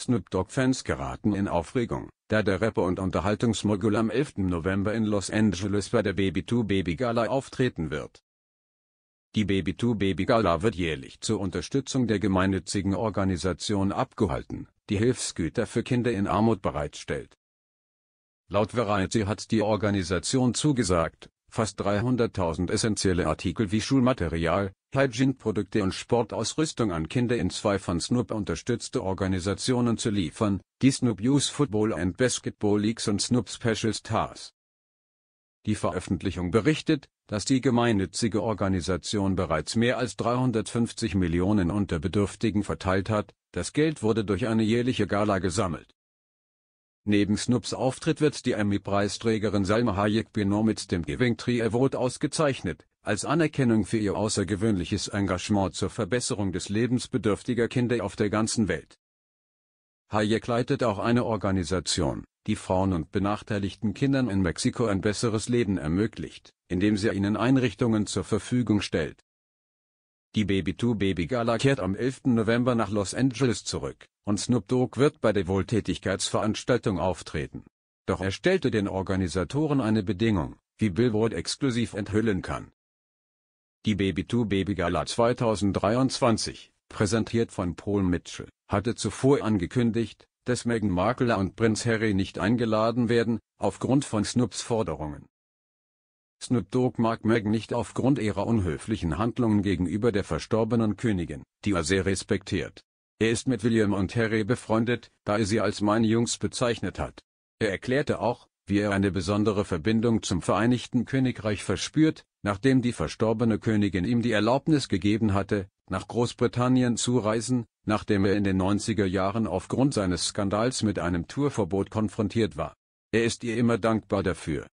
Snoop Dogg-Fans geraten in Aufregung, da der Rapper und Unterhaltungsmogul am 11. November in Los Angeles bei der Baby-to-Baby-Gala auftreten wird. Die Baby-to-Baby-Gala wird jährlich zur Unterstützung der gemeinnützigen Organisation abgehalten, die Hilfsgüter für Kinder in Armut bereitstellt. Laut Variety hat die Organisation zugesagt, Fast 300.000 essentielle Artikel wie Schulmaterial, Hygieneprodukte und Sportausrüstung an Kinder in zwei von Snoop unterstützte Organisationen zu liefern, die Snoop Youth Football and Basketball Leagues und Snoop Special Stars. Die Veröffentlichung berichtet, dass die gemeinnützige Organisation bereits mehr als 350 Millionen Unterbedürftigen verteilt hat, das Geld wurde durch eine jährliche Gala gesammelt. Neben Snoops Auftritt wird die Emmy-Preisträgerin Salma Hayek Benoit mit dem Giving Tree Award ausgezeichnet, als Anerkennung für ihr außergewöhnliches Engagement zur Verbesserung des Lebens bedürftiger Kinder auf der ganzen Welt. Hayek leitet auch eine Organisation, die Frauen und benachteiligten Kindern in Mexiko ein besseres Leben ermöglicht, indem sie ihnen Einrichtungen zur Verfügung stellt. Die Baby-to-Baby-Gala kehrt am 11. November nach Los Angeles zurück und Snoop Dogg wird bei der Wohltätigkeitsveranstaltung auftreten. Doch er stellte den Organisatoren eine Bedingung, die Billboard exklusiv enthüllen kann. Die baby to -Baby Gala 2023, präsentiert von Paul Mitchell, hatte zuvor angekündigt, dass Meghan Markle und Prinz Harry nicht eingeladen werden, aufgrund von Snoops Forderungen. Snoop Dogg mag Meghan nicht aufgrund ihrer unhöflichen Handlungen gegenüber der verstorbenen Königin, die er sehr respektiert. Er ist mit William und Harry befreundet, da er sie als meine Jungs bezeichnet hat. Er erklärte auch, wie er eine besondere Verbindung zum Vereinigten Königreich verspürt, nachdem die verstorbene Königin ihm die Erlaubnis gegeben hatte, nach Großbritannien zu reisen, nachdem er in den 90er Jahren aufgrund seines Skandals mit einem Tourverbot konfrontiert war. Er ist ihr immer dankbar dafür.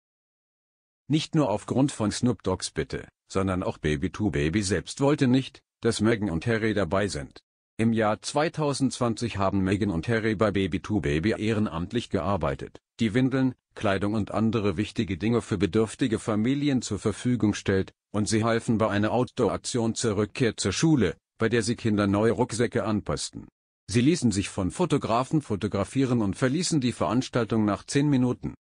Nicht nur aufgrund von Snoop Dogs Bitte, sondern auch Baby 2 Baby selbst wollte nicht, dass Megan und Harry dabei sind. Im Jahr 2020 haben Megan und Harry bei Baby 2 Baby ehrenamtlich gearbeitet, die Windeln, Kleidung und andere wichtige Dinge für bedürftige Familien zur Verfügung stellt, und sie halfen bei einer Outdoor-Aktion zur Rückkehr zur Schule, bei der sie Kinder neue Rucksäcke anpassten. Sie ließen sich von Fotografen fotografieren und verließen die Veranstaltung nach zehn Minuten.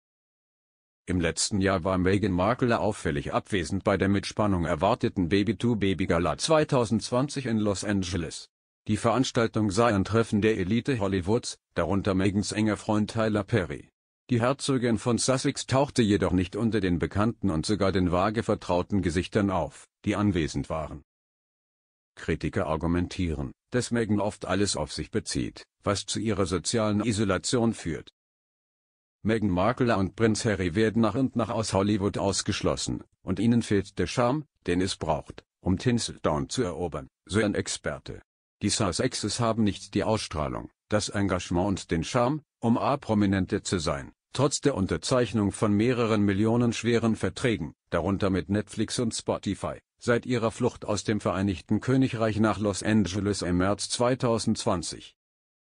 Im letzten Jahr war Megan Markle auffällig abwesend bei der mit Spannung erwarteten Baby-to-Baby-Gala 2020 in Los Angeles. Die Veranstaltung sei ein Treffen der Elite Hollywoods, darunter Megans enger Freund Tyler Perry. Die Herzogin von Sussex tauchte jedoch nicht unter den bekannten und sogar den vage vertrauten Gesichtern auf, die anwesend waren. Kritiker argumentieren, dass Meghan oft alles auf sich bezieht, was zu ihrer sozialen Isolation führt. Meghan Markle und Prinz Harry werden nach und nach aus Hollywood ausgeschlossen, und ihnen fehlt der Charme, den es braucht, um Tinseltown zu erobern, so ein Experte. Die Sussexes haben nicht die Ausstrahlung, das Engagement und den Charme, um A-Prominente zu sein, trotz der Unterzeichnung von mehreren Millionen schweren Verträgen, darunter mit Netflix und Spotify, seit ihrer Flucht aus dem Vereinigten Königreich nach Los Angeles im März 2020